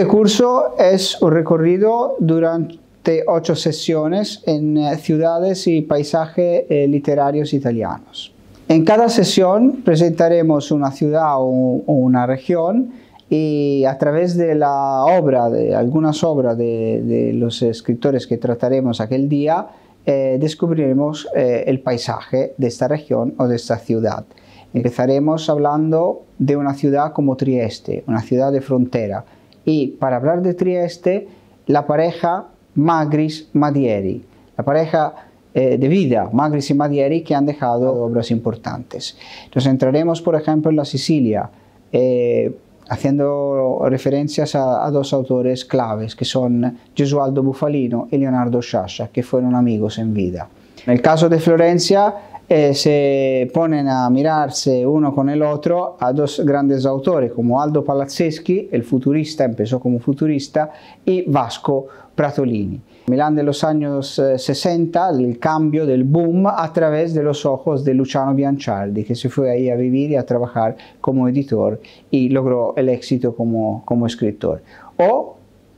Este curso es un recorrido durante ocho sesiones en eh, ciudades y paisajes eh, literarios italianos. En cada sesión presentaremos una ciudad o una región y a través de la obra, de algunas obras de, los escritores que trataremos aquel día, eh, descubriremos el paisaje de esta región o de esta ciudad. Empezaremos hablando de una ciudad como Trieste, una ciudad de frontera, y para hablar de Trieste, la pareja Magris-Madieri, la pareja eh, de vida, Magris y Madieri, que han dejado obras importantes. Nos entraremos, por ejemplo, en la Sicilia, eh, haciendo referencias a, a, dos autores claves, que son Gesualdo Bufalino y Leonardo Sciascia, que fueron amigos en vida. En el caso de Florencia, eh, se ponen a mirarse uno con el otro a dos grandes autores como Aldo Palazzeschi, el futurista, empezó como futurista, y Vasco Pratolini. Milán de los años 60, eh, el cambio del boom a través de los ojos de Luciano Bianciardi, que se fue ahí a vivir y a trabajar como editor y logró el éxito como, como escritor. O,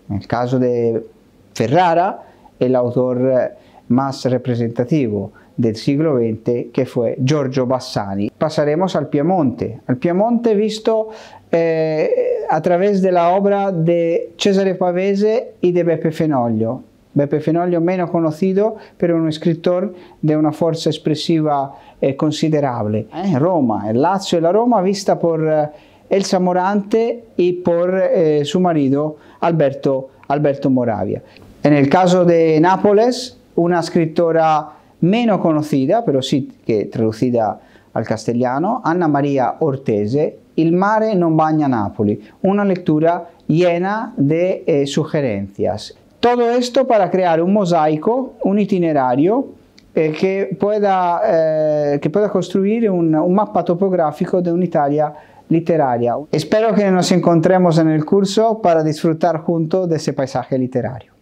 en el caso de Ferrara, el autor eh, más representativo, del siglo XX che fu Giorgio Bassani. Passeremo al Piemonte, al Piemonte visto eh, a través la obra de Cesare Pavese e di Beppe Fenoglio. Beppe Fenoglio meno conosciuto per uno scrittore di una forza espressiva eh, considerable. Eh, Roma, il Lazio e la Roma vista por eh, Elsa Morante y por eh, suo marito Alberto, Alberto Moravia. En el caso di Napoles, una scrittura menos conocida, pero sí que traducida al castellano, Anna Maria Ortese, Il mare non bagna Napoli, una lectura llena de eh, sugerencias. Todo esto para crear un mosaico, un itinerario que, eh, pueda, que, eh, construir un, un mapa topográfico de una Italia literaria. Espero que nos encontremos en el curso para disfrutar juntos de ese paisaje literario.